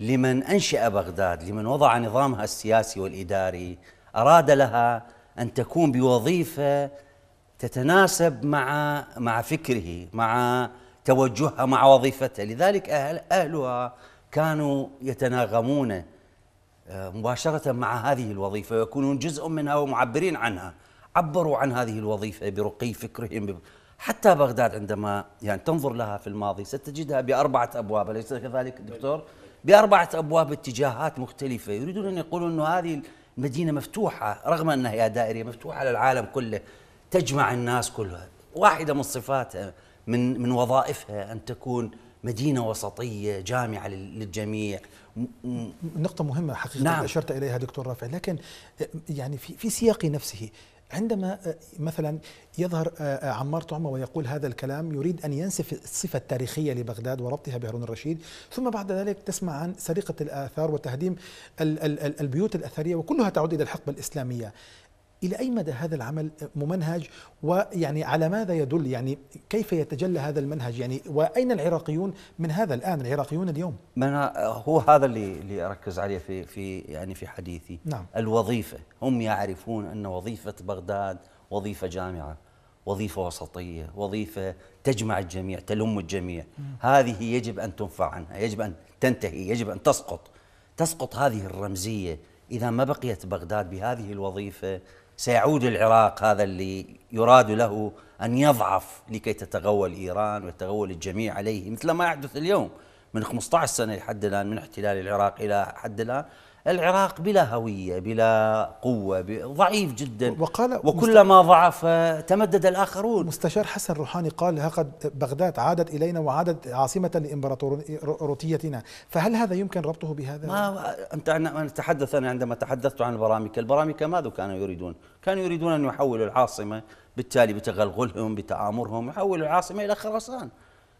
لمن أنشأ بغداد لمن وضع نظامها السياسي والإداري أراد لها أن تكون بوظيفة تتناسب مع مع فكره مع توجهها مع وظيفتها لذلك أهل أهلها كانوا يتناغمون آه، مباشرة مع هذه الوظيفة ويكونون جزء منها ومعبرين عنها عبروا عن هذه الوظيفة برقي فكرهم حتى بغداد عندما يعني تنظر لها في الماضي ستجدها بأربعة أبواب أليس كذلك دكتور؟ بأربعة أبواب باتجاهات مختلفة يريدون أن يقولوا أن هذه المدينة مفتوحة رغم أنها هي دائرية مفتوحة على العالم كله تجمع الناس كلها واحدة من صفاتها من من وظائفها أن تكون مدينة وسطية جامعة للجميع نقطة مهمة حقيقة نعم. أشرت إليها دكتور رافع لكن يعني في في سياق نفسه عندما آه، مثلا يظهر آه، آه، عمار طعمة ويقول هذا الكلام يريد أن ينسف الصفة التاريخية لبغداد وربطها بهارون الرشيد ثم بعد ذلك تسمع عن سرقة الآثار وتهديم البيوت الأثرية وكلها تعود إلى الحقبة الإسلامية إلى أي مدى هذا العمل ممنهج ويعني على ماذا يدل يعني كيف يتجلى هذا المنهج يعني وأين العراقيون من هذا الآن العراقيون اليوم من أنا هو هذا اللي اللي أركز عليه في في يعني في حديثي نعم. الوظيفة هم يعرفون أن وظيفة بغداد وظيفة جامعة وظيفة وسطية وظيفة تجمع الجميع تلم الجميع م. هذه يجب أن تنفع عنها يجب أن تنتهي يجب أن تسقط تسقط هذه الرمزية إذا ما بقيت بغداد بهذه الوظيفة سيعود العراق هذا اللي يراد له أن يضعف لكي تتغول إيران ويتغول الجميع عليه مثل ما يحدث اليوم من 15 سنة لحد الآن من احتلال العراق إلى حد الآن العراق بلا هوية بلا قوة ضعيف جدا وقال وكلما ضعف تمدد الآخرون مستشار حسن روحاني قال لقد بغداد عادت إلينا وعادت عاصمة لإمبراطوريتنا فهل هذا يمكن ربطه بهذا؟ ما أنت أنا أتحدث أنا عندما تحدثت عن البرامكة البرامكة ماذا كانوا يريدون؟ كانوا يريدون أن يحولوا العاصمة بالتالي بتغلغلهم بتآمرهم يحولوا العاصمة إلى خراسان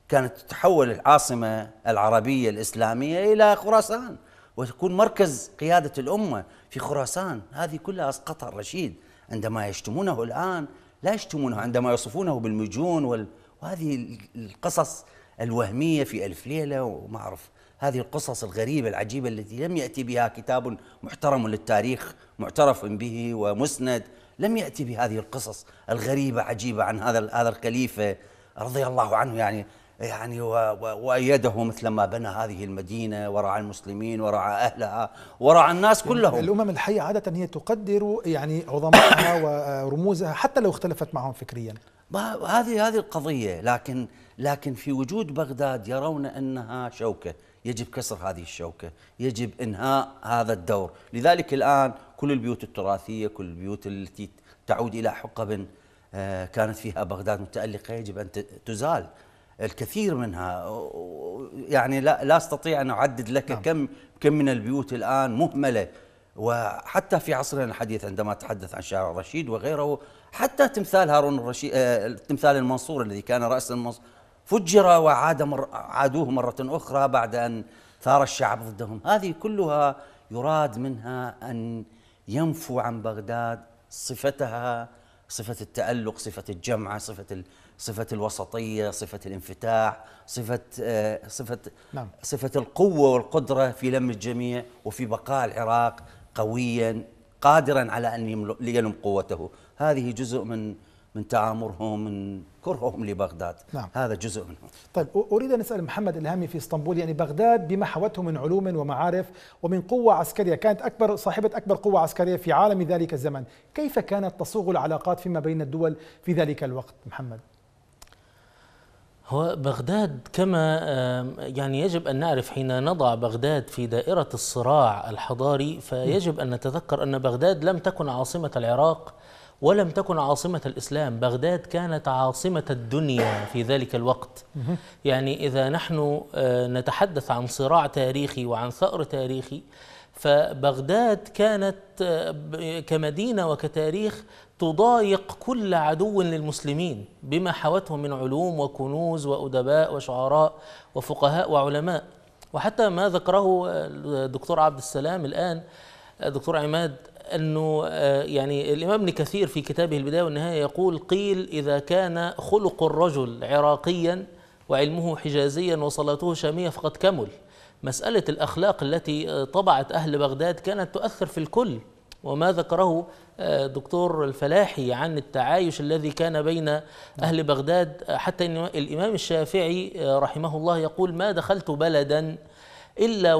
كانت تتحول العاصمة العربية الإسلامية إلى خراسان وتكون مركز قيادة الأمة في خراسان هذه كلها أسقطها الرشيد عندما يشتمونه الآن لا يشتمونه عندما يصفونه بالمجون وال... وهذه القصص الوهمية في ألف ليلة وما أعرف هذه القصص الغريبة العجيبة التي لم يأتي بها كتاب محترم للتاريخ معترف به ومسند لم يأتي بهذه القصص الغريبة عجيبة عن هذا هذا الخليفة رضي الله عنه يعني يعني وأيده مثل ما بنى هذه المدينة ورعى المسلمين ورعى أهلها ورعى الناس يعني كلهم الأمم الحية عادة هي تقدر يعني عظمائها ورموزها حتى لو اختلفت معهم فكريا هذه هذه القضية لكن لكن في وجود بغداد يرون أنها شوكة يجب كسر هذه الشوكة يجب إنهاء هذا الدور لذلك الآن كل البيوت التراثية كل البيوت التي تعود إلى حقب آه، كانت فيها بغداد متألقة يجب أن تزال الكثير منها يعني لا, لا استطيع ان اعدد لك نعم. كم كم من البيوت الان مهمله وحتى في عصرنا الحديث عندما تحدث عن شارع رشيد وغيره حتى تمثال هارون الرشيد آه، تمثال المنصور الذي كان راس المنصور فجر وعاد مر عادوه مره اخرى بعد ان ثار الشعب ضدهم هذه كلها يراد منها ان ينفوا عن بغداد صفتها صفه التالق صفه الجمعه صفه صفة الوسطية صفة الانفتاح صفة آه، صفة نعم. صفة القوة والقدرة في لم الجميع وفي بقاء العراق قويا قادرا على أن يلم قوته هذه جزء من من تعامرهم من كرههم لبغداد نعم. هذا جزء منهم طيب أريد أن أسأل محمد الهامي في اسطنبول يعني بغداد بما حوته من علوم ومعارف ومن قوة عسكرية كانت أكبر صاحبة أكبر قوة عسكرية في عالم ذلك الزمن كيف كانت تصوغ العلاقات فيما بين الدول في ذلك الوقت محمد هو بغداد كما يعني يجب أن نعرف حين نضع بغداد في دائرة الصراع الحضاري فيجب أن نتذكر أن بغداد لم تكن عاصمة العراق ولم تكن عاصمة الإسلام بغداد كانت عاصمة الدنيا في ذلك الوقت يعني إذا نحن آه، نتحدث عن صراع تاريخي وعن ثأر تاريخي فبغداد كانت آه، كمدينة وكتاريخ تضايق كل عدو للمسلمين بما حوته من علوم وكنوز وأدباء وشعراء وفقهاء وعلماء وحتى ما ذكره الدكتور عبد السلام الآن دكتور عماد أنه آه، يعني الإمام ابن كثير في كتابه البداية والنهاية يقول قيل إذا كان خلق الرجل عراقيا وعلمه حجازيا وصلاته شامية فقد كمل مسألة الأخلاق التي آه، طبعت أهل بغداد كانت تؤثر في الكل وما ذكره آه، دكتور الفلاحي عن التعايش الذي كان بين نعم. أهل بغداد آه، حتى أن الإمام الشافعي آه، رحمه الله يقول ما دخلت بلدا إلا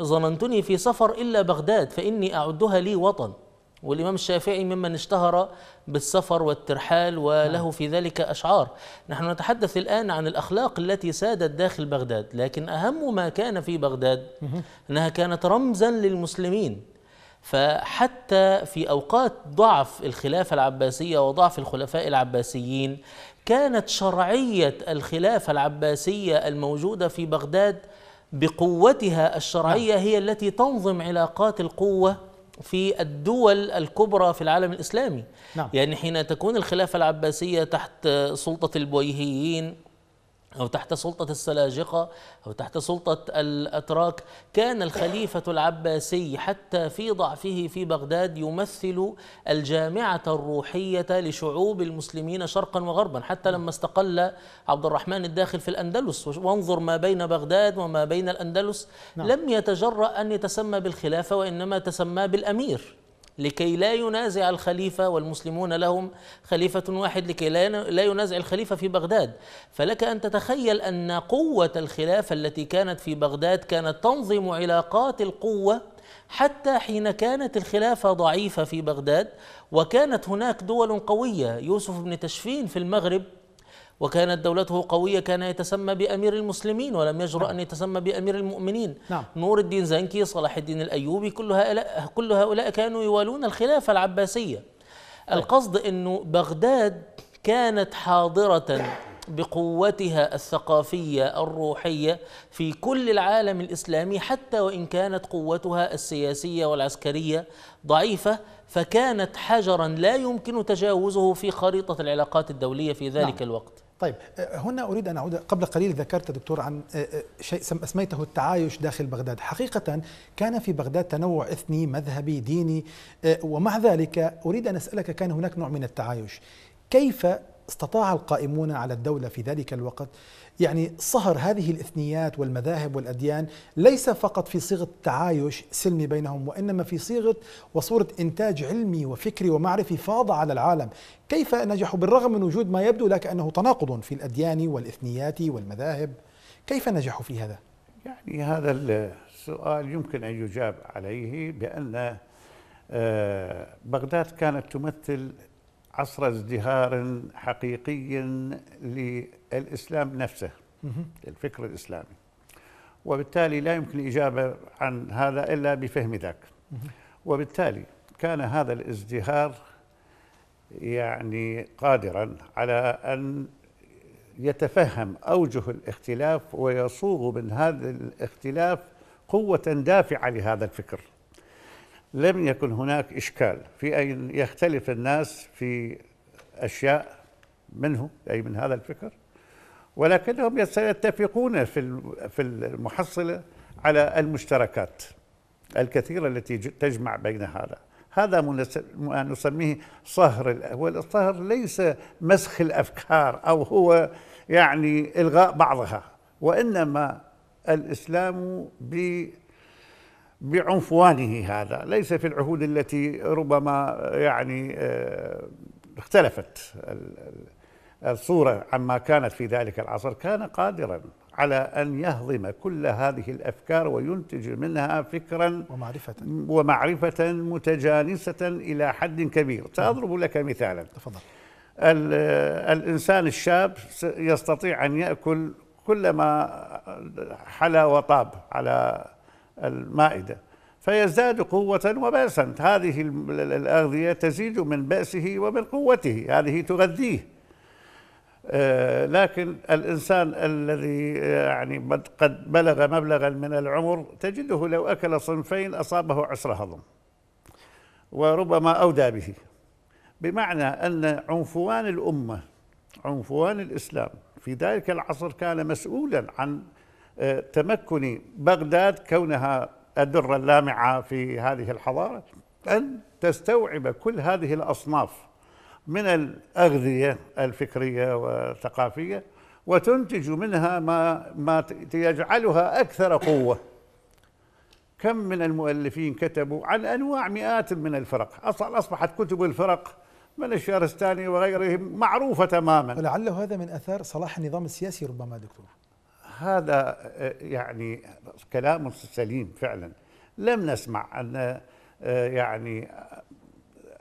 وظننتني في سفر إلا بغداد فإني أعدها لي وطن والإمام الشافعي ممن اشتهر بالسفر والترحال وله نعم. في ذلك أشعار نحن نتحدث الآن عن الأخلاق التي سادت داخل بغداد لكن أهم ما كان في بغداد أنها كانت رمزا للمسلمين فحتى في اوقات ضعف الخلافه العباسيه وضعف الخلفاء العباسيين كانت شرعيه الخلافه العباسيه الموجوده في بغداد بقوتها الشرعيه نعم. هي التي تنظم علاقات القوه في الدول الكبرى في العالم الاسلامي نعم. يعني حين تكون الخلافه العباسيه تحت سلطه البويهيين أو تحت سلطة السلاجقة أو تحت سلطة الأتراك كان الخليفة العباسي حتى في ضعفه في بغداد يمثل الجامعة الروحية لشعوب المسلمين شرقا وغربا حتى لما استقل عبد الرحمن الداخل في الأندلس وانظر ما بين بغداد وما بين الأندلس نعم. لم يتجرأ أن يتسمى بالخلافة وإنما تسمى بالأمير لكي لا ينازع الخليفة والمسلمون لهم خليفة واحد لكي لا ينازع الخليفة في بغداد فلك أن تتخيل أن قوة الخلافة التي كانت في بغداد كانت تنظم علاقات القوة حتى حين كانت الخلافة ضعيفة في بغداد وكانت هناك دول قوية يوسف بن تشفين في المغرب وكانت دولته قوية كان يتسمى بأمير المسلمين ولم يجرؤ نعم. أن يتسمى بأمير المؤمنين نعم. نور الدين زنكي صلاح الدين الأيوبي كل هؤلاء, كل هؤلاء كانوا يوالون الخلافة العباسية طيب. القصد أنه بغداد كانت حاضرة بقوتها الثقافية الروحية في كل العالم الإسلامي حتى وإن كانت قوتها السياسية والعسكرية ضعيفة فكانت حجرا لا يمكن تجاوزه في خريطة العلاقات الدولية في ذلك نعم. الوقت طيب آه، هنا اريد ان اعود قبل قليل ذكرت دكتور عن آه، آه، شيء اسميته التعايش داخل بغداد، حقيقه كان في بغداد تنوع اثني، مذهبي، ديني ومع ذلك اريد ان اسالك كان هناك نوع من التعايش، كيف استطاع القائمون على الدوله في ذلك الوقت يعني صهر هذه الاثنيات والمذاهب والأديان ليس فقط في صيغة تعايش سلمي بينهم وإنما في صيغة وصورة إنتاج علمي وفكري ومعرفي فاض على العالم كيف نجحوا بالرغم من وجود ما يبدو لك أنه تناقض في الأديان والإثنيات والمذاهب كيف نجحوا في هذا؟ يعني هذا السؤال يمكن أن يجاب عليه بأن آه، بغداد كانت تمثل عصر ازدهار حقيقي للإسلام نفسه الفكر الإسلامي وبالتالي لا يمكن الإجابة عن هذا إلا بفهم ذاك وبالتالي كان هذا الازدهار يعني قادرا على أن يتفهم أوجه الاختلاف ويصوغ من هذا الاختلاف قوة دافعة لهذا الفكر لم يكن هناك إشكال في أن يختلف الناس في أشياء منه أي من هذا الفكر ولكنهم سيتفقون في في المحصلة على المشتركات الكثيرة التي تجمع بين هذا هذا ما نسميه صهر والصهر ليس مسخ الأفكار أو هو يعني إلغاء بعضها وإنما الإسلام ب بعنفوانه هذا ليس في العهود التي ربما يعني آه، اختلفت الصورة عما كانت في ذلك العصر كان قادرا على أن يهضم كل هذه الأفكار وينتج منها فكرا ومعرفة ومعرفة متجانسة إلى حد كبير سأضرب نعم. لك مثالا تفضل الإنسان الشاب يستطيع أن يأكل كل ما حلا وطاب على المائدة فيزداد قوة وبأسا هذه الأغذية تزيد من بأسه ومن قوته هذه تغذيه آه، لكن الإنسان الذي آه، يعني قد بلغ مبلغا من العمر تجده لو أكل صنفين أصابه عسر هضم وربما أودى به بمعنى أن عنفوان الأمة عنفوان الإسلام في ذلك العصر كان مسؤولا عن آه، تمكن بغداد كونها الدرة اللامعة في هذه الحضارة أن تستوعب كل هذه الأصناف من الأغذية الفكرية والثقافية وتنتج منها ما ما يجعلها أكثر قوة كم من المؤلفين كتبوا عن أنواع مئات من الفرق أصلا أصبحت كتب الفرق من الشهرستاني وغيرهم معروفة تماما ولعله هذا من أثار صلاح النظام السياسي ربما دكتور هذا آه، يعني كلام سليم فعلا لم نسمع أن آه، يعني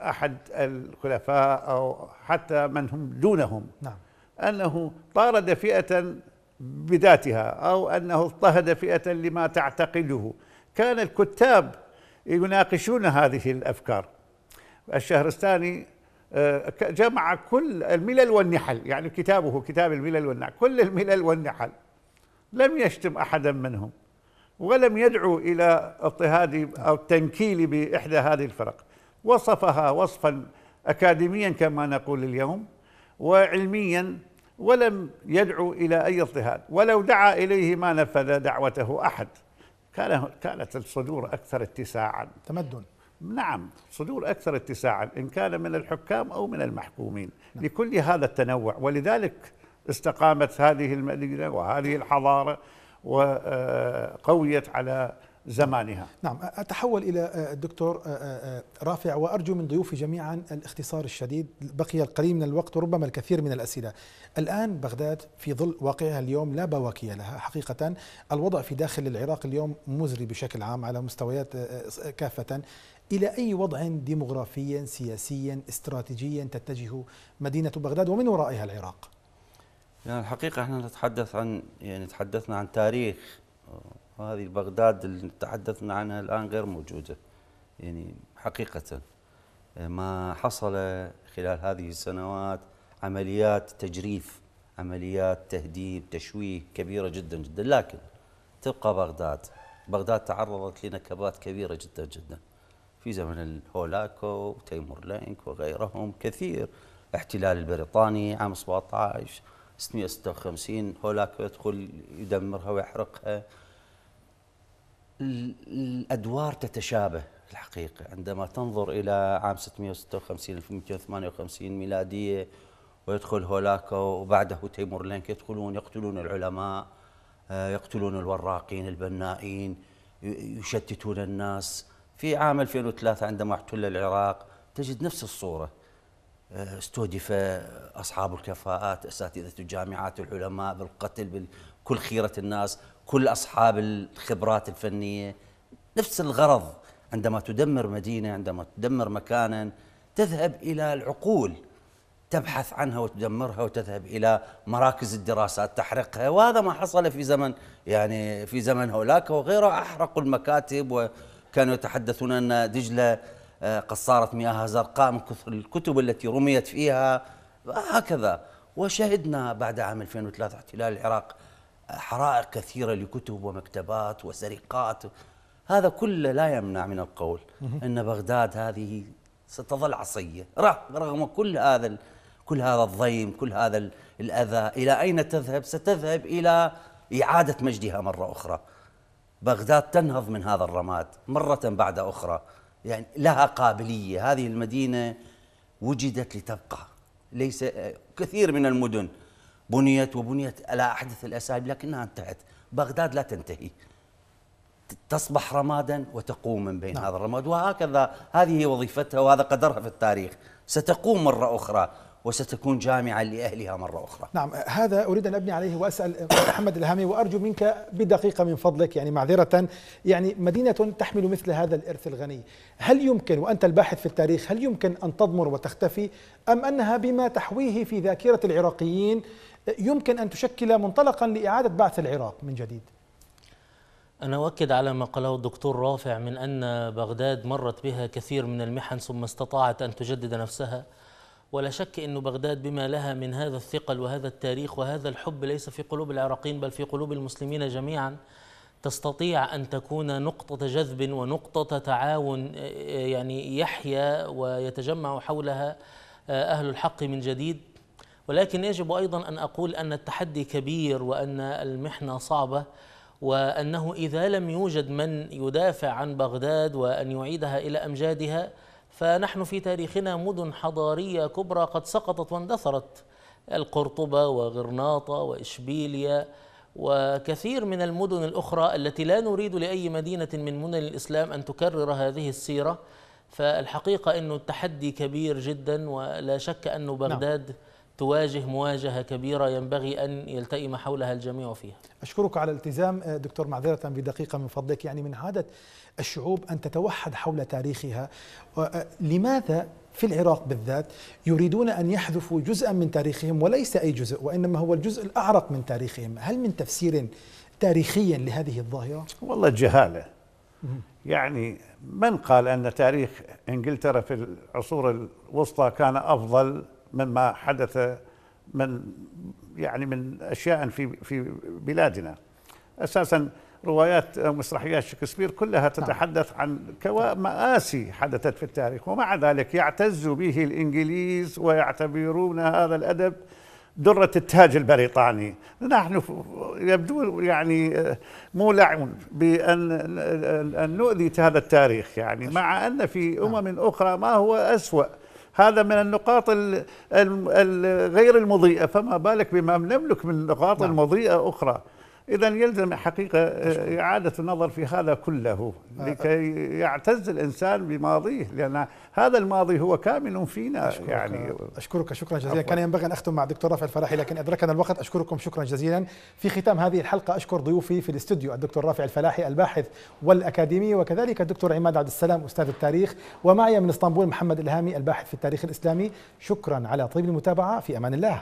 أحد الخلفاء أو حتى من هم دونهم نعم. أنه طارد فئة بذاتها أو أنه اضطهد فئة لما تعتقده كان الكتاب يناقشون هذه الأفكار الشهرستاني آه، جمع كل الملل والنحل يعني كتابه كتاب الملل والنحل كل الملل والنحل لم يشتم أحدا منهم ولم يدعو إلى اضطهاد أو التنكيل بإحدى هذه الفرق وصفها وصفا أكاديميا كما نقول اليوم وعلميا ولم يدعو إلى أي اضطهاد ولو دعا إليه ما نفذ دعوته أحد كان كانت الصدور أكثر اتساعا تمدن نعم صدور أكثر اتساعا إن كان من الحكام أو من المحكومين نعم. لكل هذا التنوع ولذلك استقامت هذه المدينة وهذه الحضارة وقويت على زمانها نعم أتحول إلى الدكتور آه، آه، آه، رافع وأرجو من ضيوفي جميعا الاختصار الشديد بقي القليل من الوقت وربما الكثير من الأسئلة الآن بغداد في ظل واقعها اليوم لا بواكية لها حقيقة الوضع في داخل العراق اليوم مزري بشكل عام على مستويات كافة إلى أي وضع ديمغرافيا سياسيا استراتيجيا تتجه مدينة بغداد ومن ورائها العراق يعني الحقيقة احنا نتحدث عن يعني تحدثنا عن تاريخ وهذه بغداد اللي تحدثنا عنها الآن غير موجودة يعني حقيقة ما حصل خلال هذه السنوات عمليات تجريف عمليات تهديد تشويه كبيرة جدا جدا لكن تبقى بغداد بغداد تعرضت لنكبات كبيرة جدا جدا في زمن الهولاكو وتيمور لينك وغيرهم كثير احتلال البريطاني عام 17 656 56 هولاك يدخل يدمرها ويحرقها الادوار تتشابه الحقيقه عندما تنظر الى عام 656 1258 ميلاديه ويدخل هولاكا وبعده تيمورلنك يدخلون يقتلون العلماء آه، يقتلون الوراقين البنائين يشتتون الناس في عام 2003 عندما احتل العراق تجد نفس الصوره استهدف أصحاب الكفاءات أساتذة الجامعات العلماء بالقتل بكل خيرة الناس كل أصحاب الخبرات الفنية نفس الغرض عندما تدمر مدينة عندما تدمر مكانا تذهب إلى العقول تبحث عنها وتدمرها وتذهب الى مراكز الدراسات تحرقها وهذا ما حصل في زمن يعني في زمن هولاكا وغيره احرقوا المكاتب وكانوا يتحدثون ان دجله قد صارت زرقاء من كثر الكتب التي رميت فيها هكذا وشهدنا بعد عام 2003 احتلال العراق حرائق كثيرة لكتب ومكتبات وسرقات هذا كله لا يمنع من القول أن بغداد هذه ستظل عصية رغم كل هذا كل هذا الضيم كل هذا الأذى إلى أين تذهب ستذهب إلى إعادة مجدها مرة أخرى بغداد تنهض من هذا الرماد مرة بعد أخرى يعني لها قابلية هذه المدينة وجدت لتبقى ليس كثير من المدن بنيت وبنيت على أحدث الأساليب لكنها انتهت بغداد لا تنتهي تصبح رمادا وتقوم من بين نعم. هذا الرماد وهكذا هذه وظيفتها وهذا قدرها في التاريخ ستقوم مرة أخرى وستكون جامعة لأهلها مرة أخرى نعم هذا أريد أن أبني عليه وأسأل محمد الهامي وأرجو منك بدقيقة من فضلك يعني معذرة يعني مدينة تحمل مثل هذا الإرث الغني هل يمكن وأنت الباحث في التاريخ هل يمكن أن تضمر وتختفي أم أنها بما تحويه في ذاكرة العراقيين يمكن أن تشكل منطلقا لإعادة بعث العراق من جديد أنا أؤكد على ما قاله الدكتور رافع من أن بغداد مرت بها كثير من المحن ثم استطاعت أن تجدد نفسها ولا شك أن بغداد بما لها من هذا الثقل وهذا التاريخ وهذا الحب ليس في قلوب العراقيين بل في قلوب المسلمين جميعا تستطيع أن تكون نقطة جذب ونقطة تعاون يعني يحيا ويتجمع حولها آه، أهل الحق من جديد ولكن يجب أيضا أن أقول أن التحدي كبير وأن المحنة صعبة وأنه إذا لم يوجد من يدافع عن بغداد وأن يعيدها إلى أمجادها فنحن في تاريخنا مدن حضارية كبرى قد سقطت واندثرت القرطبة وغرناطة وإشبيلية وكثير من المدن الأخرى التي لا نريد لأي مدينة من مدن الإسلام أن تكرر هذه السيرة فالحقيقة أنه التحدي كبير جدا ولا شك أن نعم. بغداد نعم. تواجه مواجهة كبيرة ينبغي أن يلتئم حولها الجميع فيها أشكرك على الالتزام دكتور معذرة بدقيقة من فضلك يعني من عادة الشعوب أن تتوحد حول تاريخها لماذا في العراق بالذات يريدون أن يحذفوا جزءا من تاريخهم وليس أي جزء وإنما هو الجزء الأعرق من تاريخهم هل من تفسير تاريخي لهذه الظاهرة؟ والله جهالة يعني من قال أن تاريخ إنجلترا في العصور الوسطى كان أفضل مما حدث من يعني من أشياء في في بلادنا أساسا روايات مسرحيات شكسبير كلها نعم. تتحدث عن مآسي حدثت في التاريخ ومع ذلك يعتز به الإنجليز ويعتبرون هذا الأدب درة التاج البريطاني نحن يبدو يعني آه، مولعون بأن أن نؤذي هذا التاريخ يعني مع أن في نعم. أمم أخرى ما هو أسوأ هذا من النقاط الغير المضيئة فما بالك بما نملك من نقاط نعم. المضيئة أخرى إذا يلزم حقيقة آه، إعادة النظر في هذا كله لكي يعتز الإنسان بماضيه لأن هذا الماضي هو كامن فينا أشكرك يعني أشكرك شكرا جزيلا كان ينبغي أن أختم مع الدكتور رافع الفلاحي لكن أدركنا الوقت أشكركم شكرا جزيلا في ختام هذه الحلقة أشكر ضيوفي في الاستوديو الدكتور رافع الفلاحي الباحث والأكاديمي وكذلك الدكتور عماد عبد السلام أستاذ التاريخ ومعي من اسطنبول محمد الهامي الباحث في التاريخ الإسلامي شكرا على طيب المتابعة في أمان الله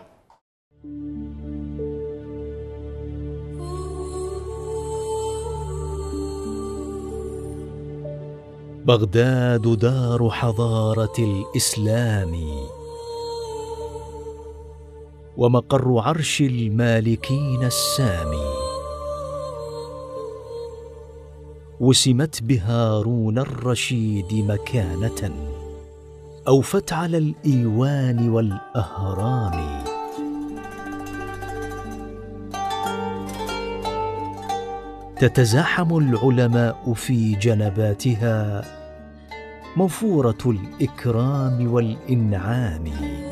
بغداد دار حضاره الاسلام ومقر عرش المالكين السامي وسمت بهارون الرشيد مكانه اوفت على الايوان والاهرام تتزاحم العلماء في جنباتها موفوره الاكرام والانعام